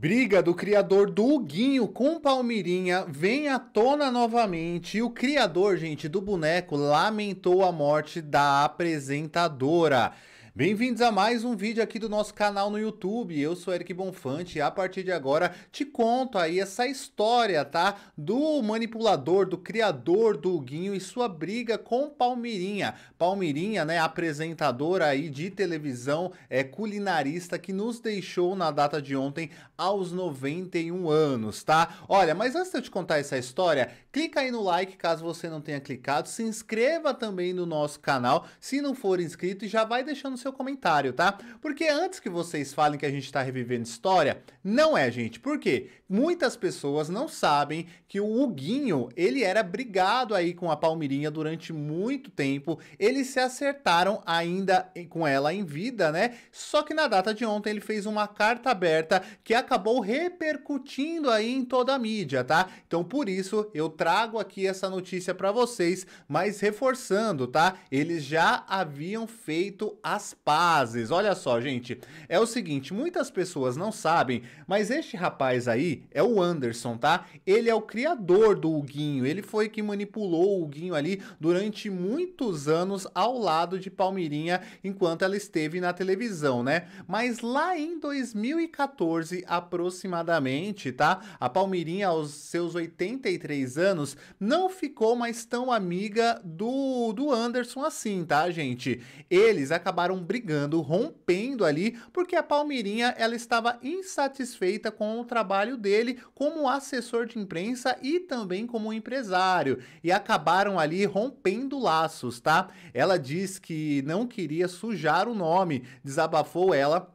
Briga do criador do Huguinho com Palmirinha vem à tona novamente. E o criador, gente, do boneco lamentou a morte da apresentadora. Bem-vindos a mais um vídeo aqui do nosso canal no YouTube. Eu sou Eric Bonfante e a partir de agora te conto aí essa história, tá? Do manipulador, do criador do Guinho e sua briga com Palmirinha. Palmirinha, né, apresentadora aí de televisão, é culinarista que nos deixou na data de ontem aos 91 anos, tá? Olha, mas antes de eu te contar essa história, clica aí no like caso você não tenha clicado, se inscreva também no nosso canal, se não for inscrito e já vai deixando seu comentário, tá? Porque antes que vocês falem que a gente está revivendo história, não é, gente. Por quê? Muitas pessoas não sabem que o Huguinho, ele era brigado aí com a Palmirinha durante muito tempo. Eles se acertaram ainda com ela em vida, né? Só que na data de ontem ele fez uma carta aberta que acabou repercutindo aí em toda a mídia, tá? Então por isso eu trago aqui essa notícia para vocês, mas reforçando, tá? Eles já haviam feito as pazes. Olha só, gente. É o seguinte, muitas pessoas não sabem, mas este rapaz aí é o Anderson, tá? Ele é o criador do Huguinho. Ele foi que manipulou o Huguinho ali durante muitos anos ao lado de Palmirinha enquanto ela esteve na televisão, né? Mas lá em 2014 aproximadamente, tá? A Palmirinha aos seus 83 anos não ficou mais tão amiga do do Anderson assim, tá, gente? Eles acabaram acabaram brigando, rompendo ali, porque a Palmeirinha ela estava insatisfeita com o trabalho dele como assessor de imprensa e também como empresário, e acabaram ali rompendo laços, tá? Ela diz que não queria sujar o nome, desabafou ela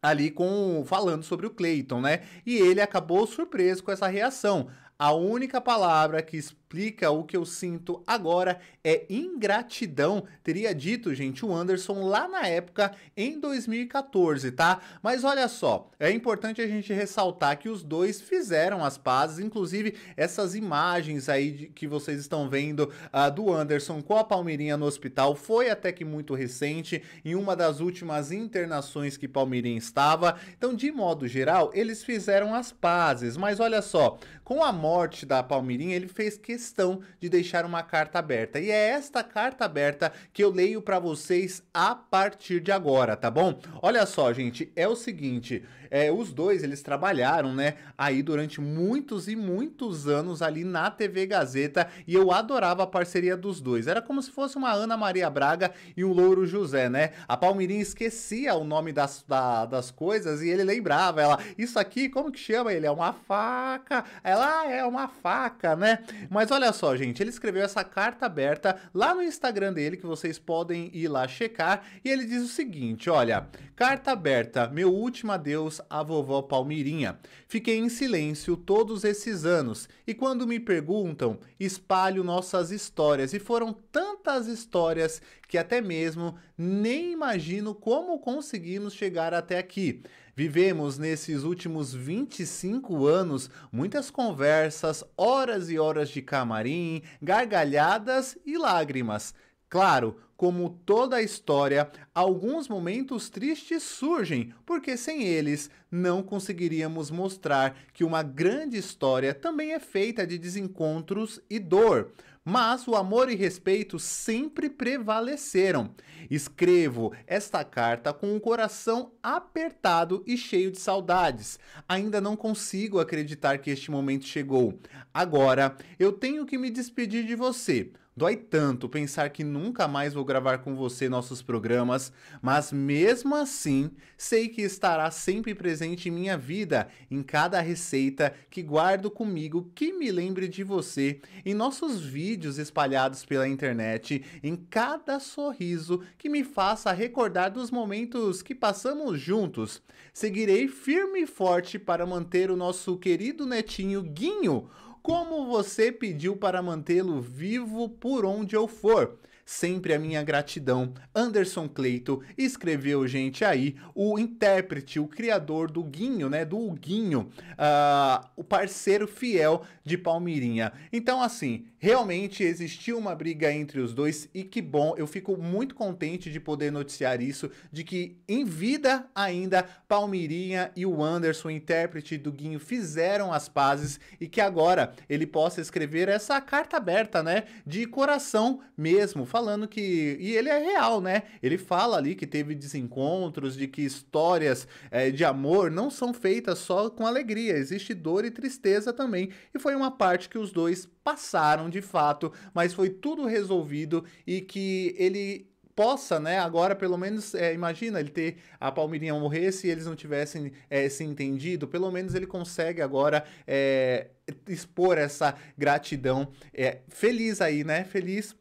ali com falando sobre o Clayton, né? E ele acabou surpreso com essa reação. A única palavra que explica o que eu sinto agora é ingratidão, teria dito, gente, o Anderson lá na época em 2014, tá? Mas olha só, é importante a gente ressaltar que os dois fizeram as pazes, inclusive essas imagens aí de, que vocês estão vendo uh, do Anderson com a Palmeirinha no hospital foi até que muito recente, em uma das últimas internações que Palmeirinha estava. Então, de modo geral, eles fizeram as pazes, mas olha só, com a morte morte da Palmirinha, ele fez questão de deixar uma carta aberta. E é esta carta aberta que eu leio para vocês a partir de agora, tá bom? Olha só, gente, é o seguinte, é, os dois eles trabalharam, né, aí durante muitos e muitos anos ali na TV Gazeta e eu adorava a parceria dos dois. Era como se fosse uma Ana Maria Braga e um Louro José, né? A Palmirinha esquecia o nome das, da, das coisas e ele lembrava ela, isso aqui, como que chama? Ele é uma faca. Ela ah, é é uma faca, né? Mas olha só, gente, ele escreveu essa carta aberta lá no Instagram dele, que vocês podem ir lá checar, e ele diz o seguinte: olha, carta aberta, meu último adeus à vovó Palmirinha. Fiquei em silêncio todos esses anos, e quando me perguntam, espalho nossas histórias, e foram tão tantas histórias que até mesmo nem imagino como conseguimos chegar até aqui. Vivemos nesses últimos 25 anos muitas conversas, horas e horas de camarim, gargalhadas e lágrimas. Claro, como toda a história, alguns momentos tristes surgem, porque sem eles não conseguiríamos mostrar que uma grande história também é feita de desencontros e dor mas o amor e respeito sempre prevaleceram. Escrevo esta carta com o coração apertado e cheio de saudades. Ainda não consigo acreditar que este momento chegou. Agora eu tenho que me despedir de você. Dói tanto pensar que nunca mais vou gravar com você nossos programas, mas mesmo assim, sei que estará sempre presente em minha vida, em cada receita que guardo comigo que me lembre de você, em nossos vídeos espalhados pela internet, em cada sorriso que me faça recordar dos momentos que passamos juntos. Seguirei firme e forte para manter o nosso querido netinho Guinho como você pediu para mantê-lo vivo por onde eu for sempre a minha gratidão. Anderson Cleito escreveu, gente, aí o intérprete, o criador do Guinho, né? Do Guinho, uh, o parceiro fiel de Palmirinha. Então, assim, realmente existiu uma briga entre os dois e que bom, eu fico muito contente de poder noticiar isso, de que em vida ainda Palmirinha e o Anderson, o intérprete do Guinho, fizeram as pazes e que agora ele possa escrever essa carta aberta, né? De coração mesmo, falando que. E ele é real, né? Ele fala ali que teve desencontros, de que histórias é, de amor não são feitas só com alegria, existe dor e tristeza também. E foi uma parte que os dois passaram de fato, mas foi tudo resolvido e que ele possa, né, agora pelo menos, é, imagina ele ter a Palmeirinha morrer se eles não tivessem é, se entendido, pelo menos ele consegue agora é, expor essa gratidão. É, feliz aí, né? Feliz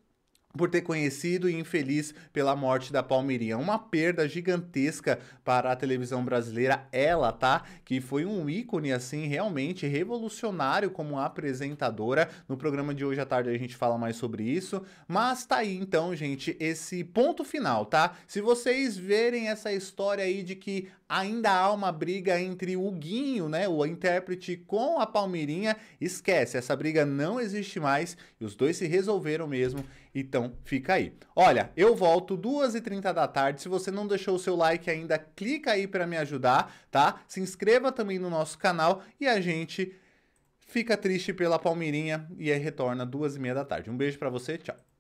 por ter conhecido e infeliz pela morte da Palmeirinha. Uma perda gigantesca para a televisão brasileira, ela, tá? Que foi um ícone, assim, realmente revolucionário como apresentadora. No programa de hoje à tarde a gente fala mais sobre isso. Mas tá aí, então, gente, esse ponto final, tá? Se vocês verem essa história aí de que ainda há uma briga entre o Guinho, né, o intérprete, com a Palmeirinha, esquece, essa briga não existe mais e os dois se resolveram mesmo então fica aí. Olha, eu volto 2h30 da tarde. Se você não deixou o seu like ainda, clica aí para me ajudar, tá? Se inscreva também no nosso canal e a gente fica triste pela Palmeirinha e aí retorna 2h30 da tarde. Um beijo para você, tchau.